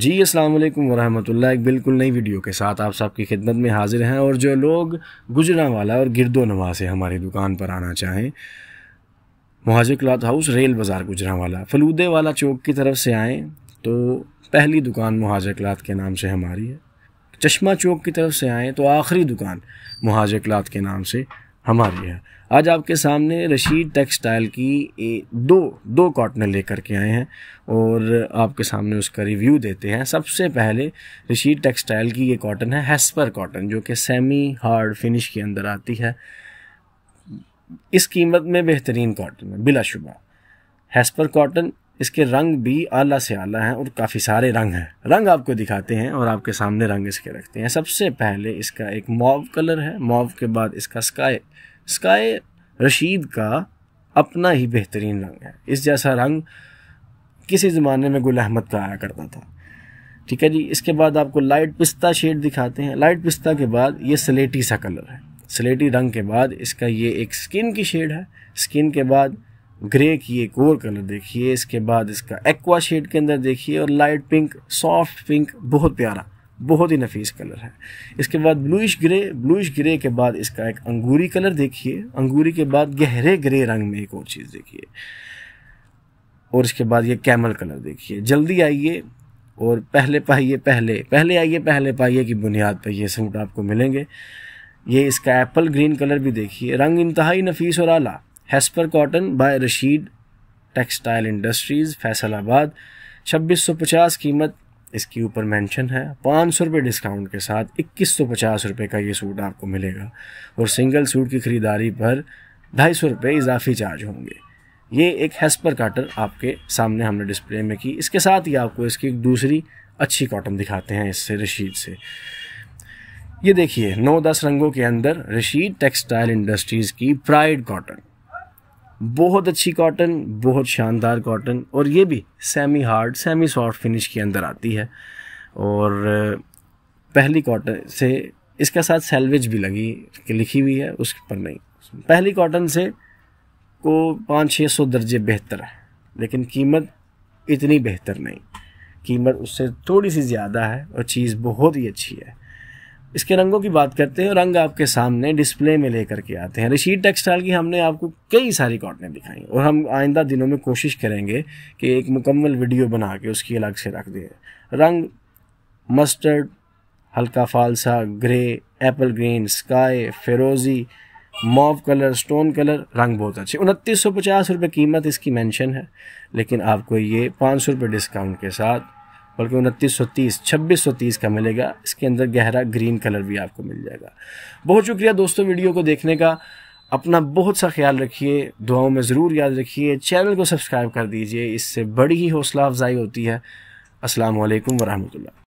जी अस्सलाम वालेकुम वरहमतुल्लाह एक बिल्कुल नई वीडियो के साथ आप सबकी खिदमत में हाजिर हैं और जो लोग गुजरा वाला और गिरदो नवा से हमारी दुकान पर आना चाहें मुहाजिर क्लाथ हाउस रेल बाज़ार गुजरा वाला फलूदे वाला चौक की तरफ से आएँ तो पहली दुकान मुहाजिर क्लाथ के नाम से हमारी है चश्मा चौक की तरफ से आएँ तो आखिरी दुकान मुहाजिर क्लाथ के नाम से हमारी है आज आपके सामने रशीद टेक्सटाइल की दो दो कॉटनर लेकर के आए हैं और आपके सामने उसका रिव्यू देते हैं सबसे पहले रशीद टेक्सटाइल की ये कॉटन है हेस्पर कॉटन जो कि सेमी हार्ड फिनिश के अंदर आती है इस कीमत में बेहतरीन कॉटन है बिलाशुबा हेस्पर कॉटन इसके रंग भी आला से आला हैं और काफ़ी सारे रंग हैं रंग आपको दिखाते हैं और आपके सामने रंग इसके रखते हैं सबसे पहले इसका एक मॉव कलर है मॉव के बाद इसका स्काई स्काई रशीद का अपना ही बेहतरीन रंग है इस जैसा रंग किसी ज़माने में गुल अहमद का आया करता था ठीक है जी इसके बाद आपको लाइट पिस्ता शेड दिखाते हैं लाइट पिस्ता के बाद ये सलेटी सा कलर है सलेटी रंग के बाद इसका ये एक स्किन की शेड है स्किन के बाद ग्रे की एक और कलर देखिए इसके बाद इसका एक्वा शेड के अंदर देखिए और लाइट पिंक सॉफ्ट पिंक बहुत प्यारा बहुत ही नफीस कलर है इसके बाद ब्लूइश ग्रे ब्लूइश ग्रे के बाद इसका एक अंगूरी कलर देखिए अंगूरी के बाद गहरे ग्रे रंग में एक और चीज़ देखिए और इसके बाद ये कैमल कलर देखिए जल्दी आइए और पहले पाइए पहले पहले आइए पहले पाइए की बुनियाद पर ये सूट आपको मिलेंगे ये इसका एप्पल ग्रीन कलर भी देखिए रंग इंतहाई नफीस और आला हेस्पर cotton by Rashid textile industries Faisalabad छब्बीस सौ पचास कीमत इसके ऊपर मेंशन है पाँच सौ रुपये डिस्काउंट के साथ इक्कीस सौ पचास रुपये का ये सूट आपको मिलेगा और सिंगल सूट की ख़रीदारी पर ढाई सौ रुपये इजाफी चार्ज होंगे ये एक हेस्पर काटर आपके सामने हमने डिस्प्ले में की इसके साथ ही आपको इसकी एक दूसरी अच्छी कॉटन दिखाते हैं इससे रशीद से ये देखिए नौ दस रंगों के अंदर रशीद टेक्सटाइल इंडस्ट्रीज़ की प्राइड कॉटन बहुत अच्छी कॉटन बहुत शानदार कॉटन और ये भी semi hard semi soft finish के अंदर आती है और पहली कॉटन से इसके साथ सेलवेज भी लगी कि लिखी हुई है उस पर नहीं पहली कॉटन से को पाँच छः सौ दर्जे बेहतर है लेकिन कीमत इतनी बेहतर नहीं कीमत उससे थोड़ी सी ज़्यादा है और चीज़ बहुत ही अच्छी है इसके रंगों की बात करते हैं रंग आपके सामने डिस्प्ले में लेकर के आते हैं रशीद टेक्सटाइल की हमने आपको कई सारी कॉटनें दिखाई और हम आइंदा दिनों में कोशिश करेंगे कि एक मुकम्मल वीडियो बना के उसकी अलग से रख दें रंग मस्टर्ड हल्का फालसा ग्रे एप्पल ग्रीन स्काई फेरोजी मॉव कलर स्टोन कलर रंग बहुत अच्छे उनतीस सौ पचास रुपये कीमत इसकी मेंशन है लेकिन आपको ये पाँच सौ रुपये डिस्काउंट के साथ बल्कि उनतीस सौ तीस छब्बीस सौ तीस का मिलेगा इसके अंदर गहरा ग्रीन कलर भी आपको मिल जाएगा बहुत शुक्रिया दोस्तों वीडियो को देखने का अपना बहुत सा ख्याल रखिए दुआओं में ज़रूर याद रखिए चैनल को सब्सक्राइब कर दीजिए इससे बड़ी ही हौसला अफजाई होती है असलकम वरहमल